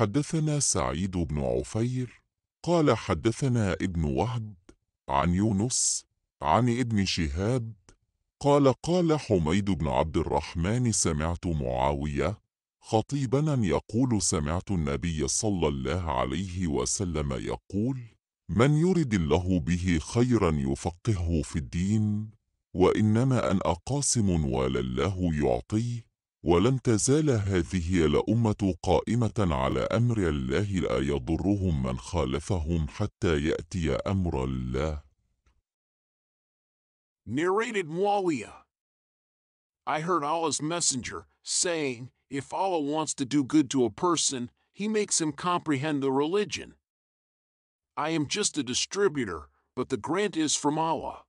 حدثنا سعيد بن عفير قال حدثنا ابن وهب عن يونس عن ابن شهاب قال قال حميد بن عبد الرحمن سمعت معاوية خطيبنا يقول سمعت النبي صلى الله عليه وسلم يقول من يرد الله به خيرا يفقهه في الدين وإنما أن أقاسم ولا الله يعطيه ولن تزال هذه الأمة قائمة على أمر الله لا يضرهم من خالفهم حتى يأتي أمر الله. Narrated Muawiyah I heard Allah's messenger saying, if Allah wants to do good to a person, he makes him comprehend the religion. I am just a distributor, but the grant is from Allah.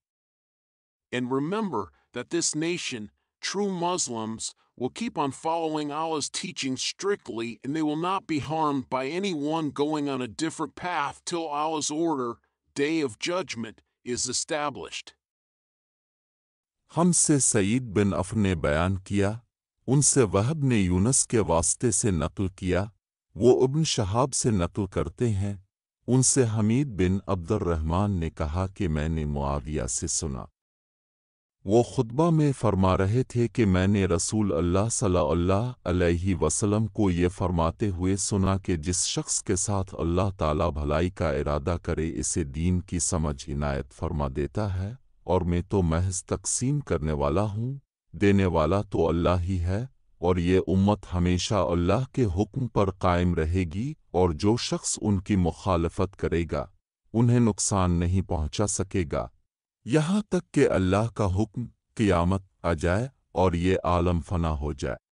And remember that this nation, true Muslims, will keep on following Allah's teaching strictly and they will not be harmed by anyone going on a different path till Allah's order, Day of Judgment, is established. हमसे सईद बिन अफ ने बयान किया उनसे वहब ने यूनस के वास्ते से नकल किया वो इब्न शहाब से नकल करते हैं उनसे हमीद बिन अब्दुलरहमान ने कहा कि मैंने मुआविया وہ خطبہ میں فرما رہے تھے کہ میں نے رسول اللہ صلی اللہ علیہ وسلم کو یہ فرماتے ہوئے سنا کہ جس شخص کے ساتھ اللہ تعالیٰ بھلائی کا ارادہ کرے اسے دین کی سمجھ عنایت فرما دیتا ہے اور میں تو محض تقسیم کرنے والا ہوں دینے والا تو اللہ ہی ہے اور یہ امت ہمیشہ اللہ کے حکم پر قائم رہے گی اور جو شخص ان کی مخالفت کرے گا انہیں نقصان نہیں پہنچا سکے گا یہاں تک کہ اللہ کا حکم قیامت آ جائے اور یہ عالم فنا ہو جائے